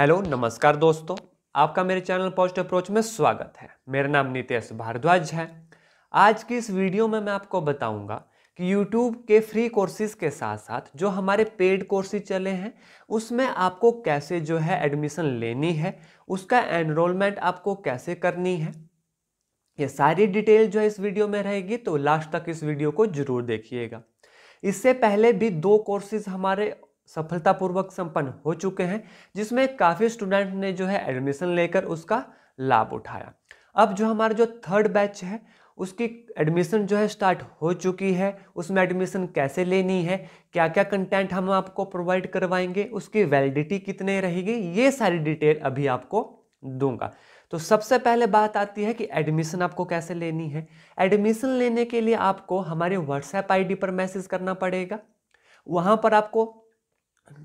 hello नमस्कार दोस्तों आपका मेरे चैनल पॉस्ट अप्रोच में स्वागत है मेरा नाम नितेश भारद्वाज है आज की इस वीडियो में मैं आपको बताऊंगा कि यूट्यूब के फ्री कोर्सेज के साथ साथ जो हमारे पेड कोर्सेज चले हैं उसमें आपको कैसे जो है एडमिशन लेनी है उसका एनरोलमेंट आपको कैसे करनी है ये सारी डिटेल जो है इस वीडियो में रहेगी तो लास्ट तक इस वीडियो को जरूर देखिएगा इससे पहले भी दो कोर्सेज हमारे सफलतापूर्वक संपन्न हो चुके हैं जिसमें काफ़ी स्टूडेंट ने जो है एडमिशन लेकर उसका लाभ उठाया अब जो हमारा जो थर्ड बैच है उसकी एडमिशन जो है स्टार्ट हो चुकी है उसमें एडमिशन कैसे लेनी है क्या क्या कंटेंट हम आपको प्रोवाइड करवाएंगे उसकी वैलिडिटी कितने रहेगी ये सारी डिटेल अभी आपको दूंगा तो सबसे पहले बात आती है कि एडमिशन आपको कैसे लेनी है एडमिशन लेने के लिए आपको हमारे व्हाट्सएप आईडी पर मैसेज करना पड़ेगा वहाँ पर आपको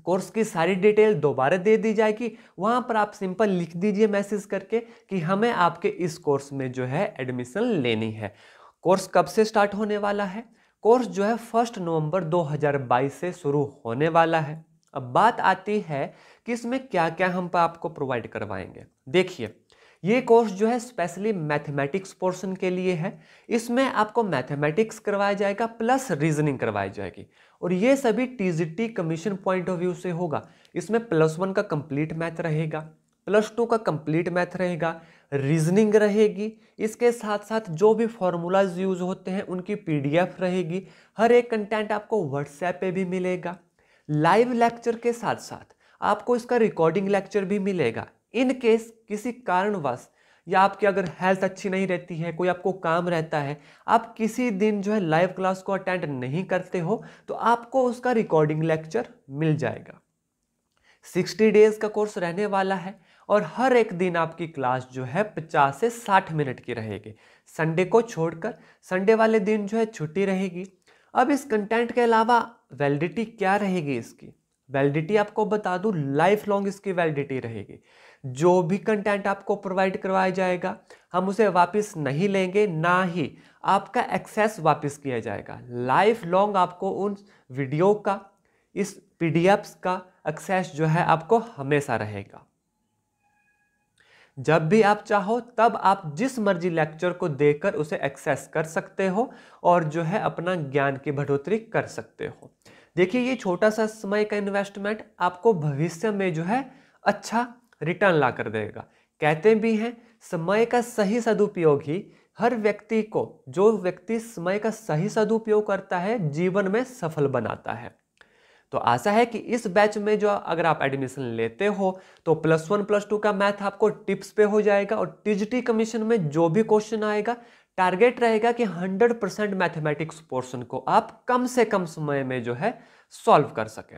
कोर्स की सारी डिटेल दोबारा दे दी जाएगी वहाँ पर आप सिंपल लिख दीजिए मैसेज करके कि हमें आपके इस कोर्स में जो है एडमिशन लेनी है कोर्स कब से स्टार्ट होने वाला है कोर्स जो है फर्स्ट नवंबर 2022 से शुरू होने वाला है अब बात आती है कि इसमें क्या क्या हम आपको प्रोवाइड करवाएंगे देखिए ये कोर्स जो है स्पेशली मैथमेटिक्स पोर्शन के लिए है इसमें आपको मैथमेटिक्स करवाया जाएगा प्लस रीजनिंग करवाई जाएगी और ये सभी TGT commission point of view से होगा इसमें प्लस वन का कंप्लीट मैथ रहेगा प्लस टू का कंप्लीट मैथ रहेगा रीजनिंग रहेगी इसके साथ साथ जो भी फॉर्मूलाज यूज होते हैं उनकी एफ रहेगी हर एक कंटेंट आपको व्हाट्सएप पर भी मिलेगा लाइव लेक्चर के साथ साथ आपको इसका रिकॉर्डिंग लेक्चर भी मिलेगा इन केस किसी कारणवश या आपकी अगर हेल्थ अच्छी नहीं रहती है कोई आपको काम रहता है आप किसी दिन जो है लाइव क्लास को अटेंड नहीं करते हो तो आपको उसका रिकॉर्डिंग लेक्चर मिल जाएगा सिक्सटी डेज का कोर्स रहने वाला है और हर एक दिन आपकी क्लास जो है पचास से साठ मिनट की रहेगी संडे को छोड़कर संडे वाले दिन जो है छुट्टी रहेगी अब इस कंटेंट के अलावा वैलिडिटी क्या रहेगी इसकी वैलिडिटी आपको बता दूं लाइफ लॉन्ग इसकी वैलिडिटी रहेगी जो भी कंटेंट आपको प्रोवाइड करवाया जाएगा हम उसे वापस नहीं लेंगे ना ही आपका एक्सेस वापस किया जाएगा लाइफ लॉन्ग आपको उन वीडियो का इस पी का एक्सेस जो है आपको हमेशा रहेगा जब भी आप चाहो तब आप जिस मर्जी लेक्चर को देखकर उसे एक्सेस कर सकते हो और जो है अपना ज्ञान की बढ़ोतरी कर सकते हो देखिए ये छोटा सा समय का इन्वेस्टमेंट आपको भविष्य में जो है अच्छा रिटर्न ला कर देगा कहते भी हैं समय का सही सदुपयोग ही हर व्यक्ति को जो व्यक्ति समय का सही सदुपयोग करता है जीवन में सफल बनाता है तो आशा है कि इस बैच में जो अगर आप एडमिशन लेते हो तो प्लस वन प्लस टू का मैथ आपको टिप्स पे हो जाएगा और टीजीटी कमीशन में जो भी क्वेश्चन आएगा टारगेट रहेगा कि 100 परसेंट मैथमेटिक्स पोर्शन को आप कम से कम समय में जो है सॉल्व कर सकें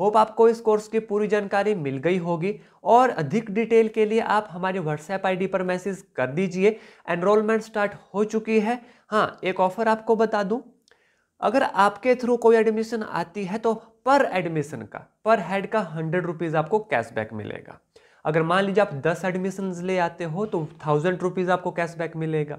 होप आपको इस कोर्स की पूरी जानकारी मिल गई होगी और अधिक डिटेल के लिए आप हमारे व्हाट्सएप आईडी पर मैसेज कर दीजिए एनरोलमेंट स्टार्ट हो चुकी है हाँ एक ऑफ़र आपको बता दूं अगर आपके थ्रू कोई एडमिशन आती है तो पर एडमिशन का पर हेड का हंड्रेड रुपीज़ आपको कैशबैक मिलेगा अगर मान लीजिए आप दस एडमिशन ले आते हो तो थाउजेंड रुपीज़ आपको कैशबैक मिलेगा